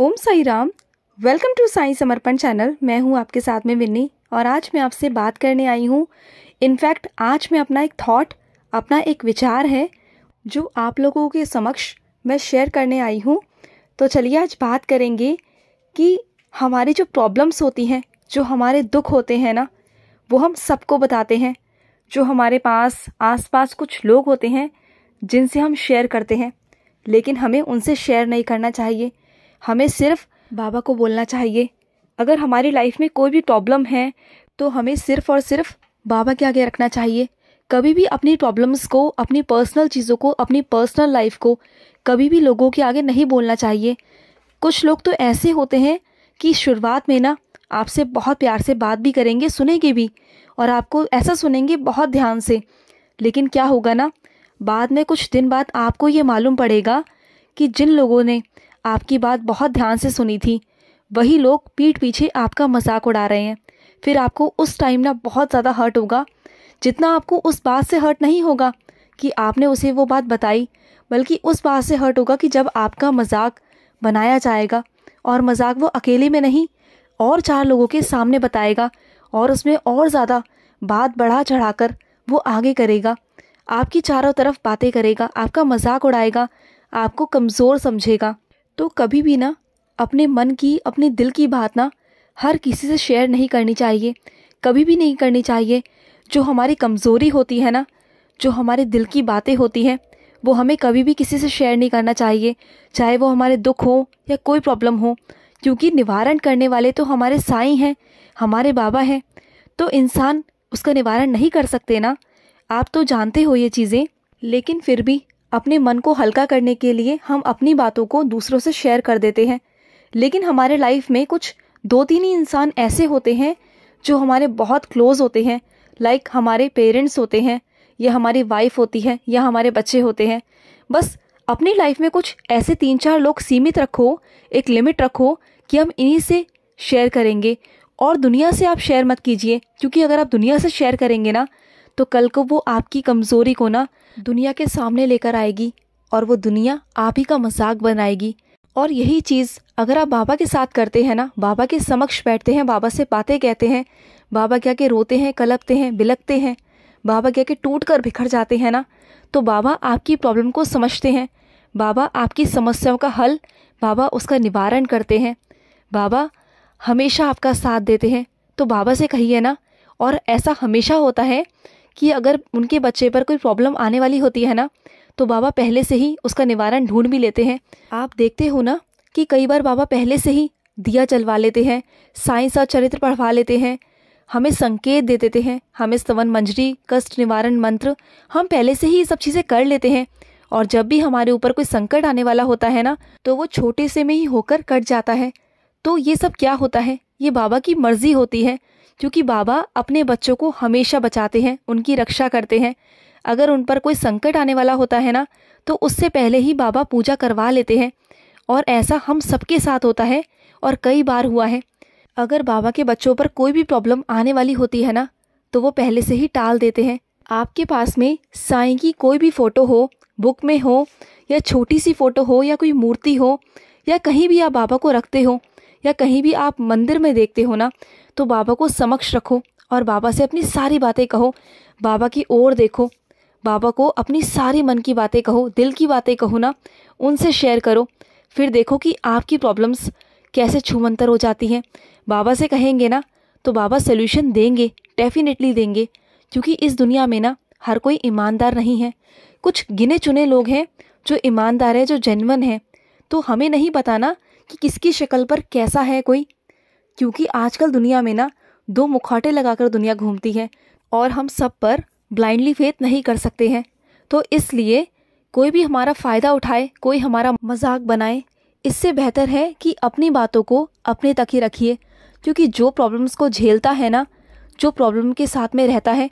Om Sai Ram welcome to Sai Samarpan channel मैं हूं आपके साथ में विन्नी और आज मैं आपसे बात करने आई हूं इनफैक्ट आज मैं अपना एक थॉट अपना एक विचार है जो आप लोगों के समक्ष मैं शेयर करने आई हूं तो चलिए आज बात करेंगे कि हमारी जो प्रॉब्लम्स होती हैं जो हमारे दुख होते हैं ना वो हम सबको बताते हैं जो हमारे पास आसपास कुछ लोग होते हैं जिनसे हम शेयर करते हैं लेकिन हमें उनसे शेयर नहीं करना चाहिए हमें सिर्फ बाबा को बोलना चाहिए अगर हमारी लाइफ में कोई भी प्रॉब्लम है तो हमें सिर्फ और सिर्फ बाबा के आगे रखना चाहिए कभी भी अपनी प्रॉब्लम्स को अपनी पर्सनल चीज़ों को अपनी पर्सनल लाइफ को कभी भी लोगों के आगे नहीं बोलना चाहिए कुछ लोग तो ऐसे होते हैं कि शुरुआत में ना आपसे बहुत प्यार से बात भी करेंगे सुनेंगे भी और आपको ऐसा सुनेंगे बहुत ध्यान से लेकिन क्या होगा ना बाद में कुछ दिन बाद आपको ये मालूम पड़ेगा कि जिन लोगों ने आपकी बात बहुत ध्यान से सुनी थी वही लोग पीठ पीछे आपका मजाक उड़ा रहे हैं फिर आपको उस टाइम ना बहुत ज़्यादा हर्ट होगा जितना आपको उस बात से हर्ट नहीं होगा कि आपने उसे वो बात बताई बल्कि उस बात से हर्ट होगा कि जब आपका मजाक बनाया जाएगा और मजाक वो अकेले में नहीं और चार लोगों के सामने बताएगा और उसमें और ज़्यादा बात बढ़ा चढ़ाकर वो आगे करेगा आपकी चारों तरफ बातें करेगा आपका मजाक उड़ाएगा आपको कमज़ोर समझेगा तो कभी भी ना अपने मन की अपने दिल की बात ना हर किसी से शेयर नहीं करनी चाहिए कभी भी नहीं करनी चाहिए जो हमारी कमज़ोरी होती है ना जो हमारे दिल की बातें होती हैं वो हमें कभी भी किसी से शेयर नहीं करना चाहिए चाहे वो हमारे दुख हो या कोई प्रॉब्लम हो क्योंकि निवारण करने वाले तो हमारे साई हैं हमारे बाबा हैं तो इंसान उसका निवारण नहीं कर सकते ना आप तो जानते हो ये चीज़ें लेकिन फिर भी अपने मन को हल्का करने के लिए हम अपनी बातों को दूसरों से शेयर कर देते हैं लेकिन हमारे लाइफ में कुछ दो तीन ही इंसान ऐसे होते हैं जो हमारे बहुत क्लोज होते हैं लाइक हमारे पेरेंट्स होते हैं या हमारी वाइफ होती है या हमारे बच्चे होते हैं बस अपनी लाइफ में कुछ ऐसे तीन चार लोग सीमित रखो एक लिमिट रखो कि हम इन्हीं से शेयर करेंगे और दुनिया से आप शेयर मत कीजिए क्योंकि अगर आप दुनिया से शेयर करेंगे ना तो कल को वो आपकी कमज़ोरी को ना दुनिया के सामने लेकर आएगी और वो दुनिया आप ही का मजाक बनाएगी और यही चीज़ अगर आप बाबा के साथ करते हैं ना बाबा के समक्ष बैठते हैं बाबा से बातें कहते हैं बाबा क्या के रोते हैं कलपते हैं बिलकते हैं बाबा क्या के टूट कर बिखर जाते हैं ना तो बाबा आपकी प्रॉब्लम को समझते हैं बाबा आपकी समस्याओं का हल बाबा उसका निवारण करते हैं बाबा हमेशा आपका साथ देते हैं तो बाबा से कहिए ना और ऐसा हमेशा होता है कि अगर उनके बच्चे पर कोई प्रॉब्लम आने वाली होती है ना तो बाबा पहले से ही उसका निवारण ढूंढ भी लेते हैं आप देखते हो ना कि कई बार बाबा पहले से ही दिया जलवा लेते हैं साइंस और चरित्र पढ़वा लेते हैं हमें संकेत दे देते हैं हमें स्तवन मंजरी कष्ट निवारण मंत्र हम पहले से ही ये सब चीज़ें कर लेते हैं और जब भी हमारे ऊपर कोई संकट आने वाला होता है ना तो वो छोटे से में ही होकर कट जाता है तो ये सब क्या होता है ये बाबा की मर्जी होती है क्योंकि बाबा अपने बच्चों को हमेशा बचाते हैं उनकी रक्षा करते हैं अगर उन पर कोई संकट आने वाला होता है ना तो उससे पहले ही बाबा पूजा करवा लेते हैं और ऐसा हम सबके साथ होता है और कई बार हुआ है अगर बाबा के बच्चों पर कोई भी प्रॉब्लम आने वाली होती है ना तो वो पहले से ही टाल देते हैं आपके पास में साईं की कोई भी फ़ोटो हो बुक में हो या छोटी सी फ़ोटो हो या कोई मूर्ति हो या कहीं भी आप बाबा को रखते हो या कहीं भी आप मंदिर में देखते हो ना तो बाबा को समक्ष रखो और बाबा से अपनी सारी बातें कहो बाबा की ओर देखो बाबा को अपनी सारी मन की बातें कहो दिल की बातें कहो ना उनसे शेयर करो फिर देखो कि आपकी प्रॉब्लम्स कैसे छुमंतर हो जाती हैं बाबा से कहेंगे ना तो बाबा सोल्यूशन देंगे डेफिनेटली देंगे क्योंकि इस दुनिया में ना हर कोई ईमानदार नहीं है कुछ गिने चुने लोग हैं जो ईमानदार है जो जेनवन है तो हमें नहीं बताना कि किसकी शक्ल पर कैसा है कोई क्योंकि आजकल दुनिया में ना दो मुखौटे लगाकर दुनिया घूमती है और हम सब पर ब्लाइंडली फेथ नहीं कर सकते हैं तो इसलिए कोई भी हमारा फ़ायदा उठाए कोई हमारा मजाक बनाए इससे बेहतर है कि अपनी बातों को अपने तक ही रखिए क्योंकि जो प्रॉब्लम्स को झेलता है ना जो प्रॉब्लम के साथ में रहता है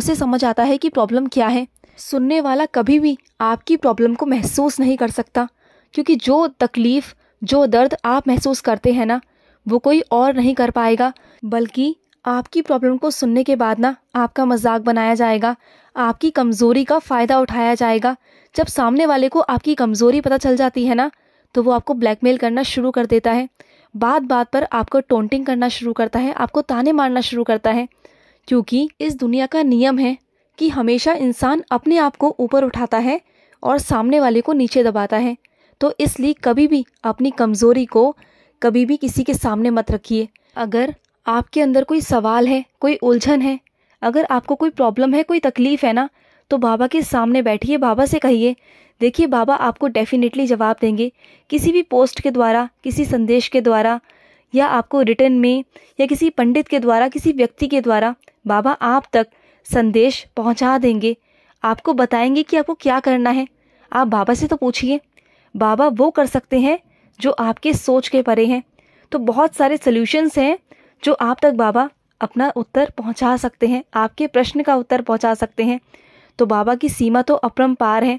उसे समझ आता है कि प्रॉब्लम क्या है सुनने वाला कभी भी आपकी प्रॉब्लम को महसूस नहीं कर सकता क्योंकि जो तकलीफ़ जो दर्द आप महसूस करते हैं ना वो कोई और नहीं कर पाएगा बल्कि आपकी प्रॉब्लम को सुनने के बाद ना आपका मजाक बनाया जाएगा आपकी कमज़ोरी का फ़ायदा उठाया जाएगा जब सामने वाले को आपकी कमज़ोरी पता चल जाती है ना तो वो आपको ब्लैकमेल करना शुरू कर देता है बात बात पर आपको टोंटिंग करना शुरू करता है आपको ताने मारना शुरू करता है क्योंकि इस दुनिया का नियम है कि हमेशा इंसान अपने आप को ऊपर उठाता है और सामने वाले को नीचे दबाता है तो इसलिए कभी भी अपनी कमज़ोरी को कभी भी किसी के सामने मत रखिए अगर आपके अंदर कोई सवाल है कोई उलझन है अगर आपको कोई प्रॉब्लम है कोई तकलीफ है ना तो बाबा के सामने बैठिए बाबा से कहिए देखिए बाबा आपको डेफिनेटली जवाब देंगे किसी भी पोस्ट के द्वारा किसी संदेश के द्वारा या आपको रिटर्न में या किसी पंडित के द्वारा किसी व्यक्ति के द्वारा बाबा आप तक संदेश पहुंचा देंगे आपको बताएंगे कि आपको क्या करना है आप बाबा से तो पूछिए बाबा वो कर सकते हैं जो आपके सोच के परे हैं तो बहुत सारे सोल्यूशंस हैं जो आप तक बाबा अपना उत्तर पहुंचा सकते हैं आपके प्रश्न का उत्तर पहुंचा सकते हैं तो बाबा की सीमा तो अपरम पार है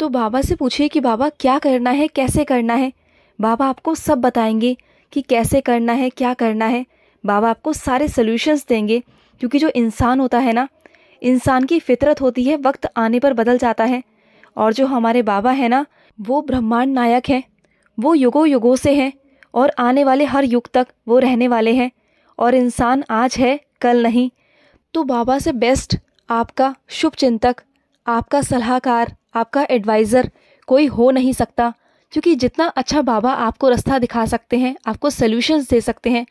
तो बाबा से पूछिए कि बाबा क्या करना है कैसे करना है बाबा आपको सब बताएंगे कि कैसे करना है क्या करना है बाबा आपको सारे सोल्यूशंस देंगे क्योंकि जो इंसान होता है ना इंसान की फितरत होती है वक्त आने पर बदल जाता है और जो हमारे बाबा है ना वो ब्रह्मांड नायक हैं वो युगों युगों से हैं और आने वाले हर युग तक वो रहने वाले हैं और इंसान आज है कल नहीं तो बाबा से बेस्ट आपका शुभ चिंतक आपका सलाहकार आपका एडवाइज़र कोई हो नहीं सकता क्योंकि जितना अच्छा बाबा आपको रास्ता दिखा सकते हैं आपको सल्यूशंस दे सकते हैं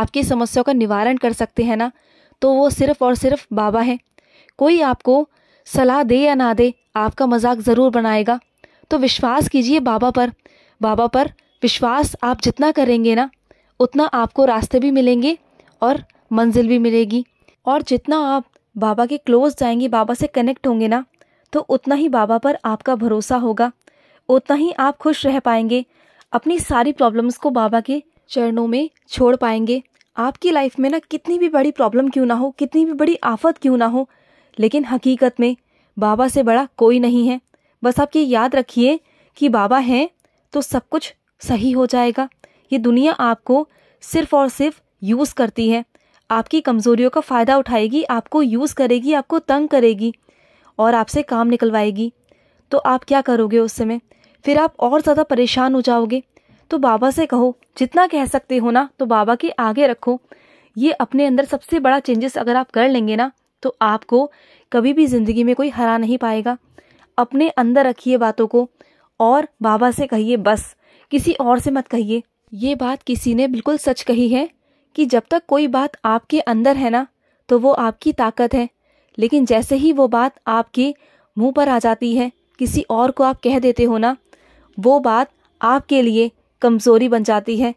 आपकी समस्याओं का निवारण कर सकते हैं ना तो वो सिर्फ और सिर्फ बाबा हैं कोई आपको सलाह दे या ना दे आपका मजाक ज़रूर बनाएगा तो विश्वास कीजिए बाबा पर बाबा पर विश्वास आप जितना करेंगे ना उतना आपको रास्ते भी मिलेंगे और मंजिल भी मिलेगी और जितना आप बाबा के क्लोज जाएंगे बाबा से कनेक्ट होंगे ना तो उतना ही बाबा पर आपका भरोसा होगा उतना ही आप खुश रह पाएंगे अपनी सारी प्रॉब्लम्स को बाबा के चरणों में छोड़ पाएंगे आपकी लाइफ में ना कितनी भी बड़ी प्रॉब्लम क्यों ना हो कितनी भी बड़ी आफत क्यों ना हो लेकिन हकीकत में बाबा से बड़ा कोई नहीं है बस आप ये याद रखिए कि बाबा हैं तो सब कुछ सही हो जाएगा ये दुनिया आपको सिर्फ और सिर्फ यूज़ करती है आपकी कमज़ोरियों का फ़ायदा उठाएगी आपको यूज़ करेगी आपको तंग करेगी और आपसे काम निकलवाएगी तो आप क्या करोगे उस समय फिर आप और ज़्यादा परेशान हो जाओगे तो बाबा से कहो जितना कह सकते हो ना तो बाबा के आगे रखो ये अपने अंदर सबसे बड़ा चेंजेस अगर आप कर लेंगे ना तो आपको कभी भी ज़िंदगी में कोई हरा नहीं पाएगा अपने अंदर रखिए बातों को और बाबा से कहिए बस किसी और से मत कहिए ये बात किसी ने बिल्कुल सच कही है कि जब तक कोई बात आपके अंदर है ना तो वो आपकी ताकत है लेकिन जैसे ही वो बात आपके मुंह पर आ जाती है किसी और को आप कह देते हो ना वो बात आपके लिए कमज़ोरी बन जाती है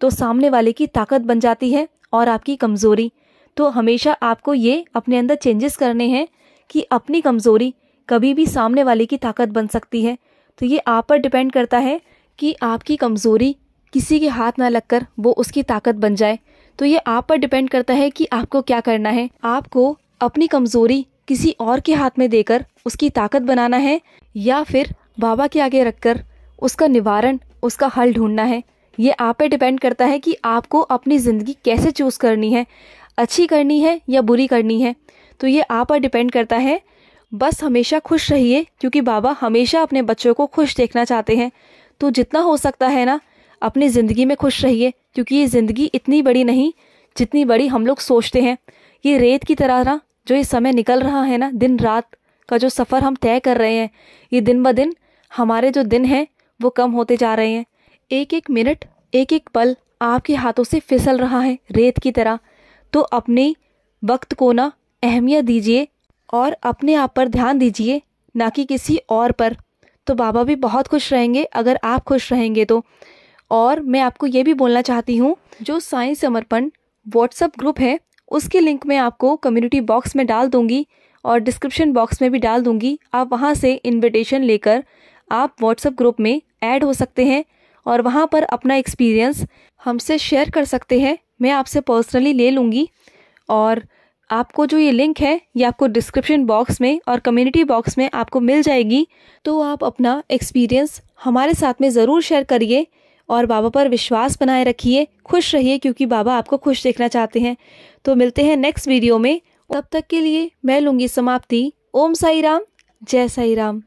तो सामने वाले की ताकत बन जाती है और आपकी कमज़ोरी तो हमेशा आपको ये अपने अंदर चेंजेस करने हैं कि अपनी कमज़ोरी कभी भी सामने वाले की ताकत बन सकती है तो ये आप पर डिपेंड करता है कि आपकी कमज़ोरी किसी के हाथ ना लगकर वो उसकी ताकत बन जाए तो ये आप पर डिपेंड करता है कि आपको क्या करना है आपको अपनी कमज़ोरी किसी और के हाथ में देकर उसकी ताकत बनाना है या फिर बाबा के आगे रखकर उसका निवारण उसका हल ढूंढना है ये आप पर डिपेंड करता है कि आपको अपनी ज़िंदगी कैसे चूज़ करनी है अच्छी करनी है या बुरी करनी है तो ये आप पर डिपेंड करता है बस हमेशा खुश रहिए क्योंकि बाबा हमेशा अपने बच्चों को खुश देखना चाहते हैं तो जितना हो सकता है ना अपनी ज़िंदगी में खुश रहिए क्योंकि ये ज़िंदगी इतनी बड़ी नहीं जितनी बड़ी हम लोग सोचते हैं ये रेत की तरह ना जो ये समय निकल रहा है ना दिन रात का जो सफ़र हम तय कर रहे हैं ये दिन ब दिन हमारे जो दिन हैं वो कम होते जा रहे हैं एक एक मिनट एक एक पल आपके हाथों से फिसल रहा है रेत की तरह तो अपने वक्त को ना अहमियत दीजिए और अपने आप पर ध्यान दीजिए ना कि किसी और पर तो बाबा भी बहुत खुश रहेंगे अगर आप खुश रहेंगे तो और मैं आपको ये भी बोलना चाहती हूँ जो साई समर्पण व्हाट्सएप ग्रुप है उसके लिंक मैं आपको कम्युनिटी बॉक्स में डाल दूँगी और डिस्क्रिप्शन बॉक्स में भी डाल दूँगी आप वहाँ से इनविटेशन लेकर आप व्हाट्सएप ग्रुप में ऐड हो सकते हैं और वहाँ पर अपना एक्सपीरियंस हमसे शेयर कर सकते हैं मैं आपसे पर्सनली ले लूँगी और आपको जो ये लिंक है ये आपको डिस्क्रिप्शन बॉक्स में और कम्युनिटी बॉक्स में आपको मिल जाएगी तो आप अपना एक्सपीरियंस हमारे साथ में ज़रूर शेयर करिए और बाबा पर विश्वास बनाए रखिए खुश रहिए क्योंकि बाबा आपको खुश देखना चाहते हैं तो मिलते हैं नेक्स्ट वीडियो में तब तक के लिए मैं लूँगी समाप्ति ओम साई राम जय साई राम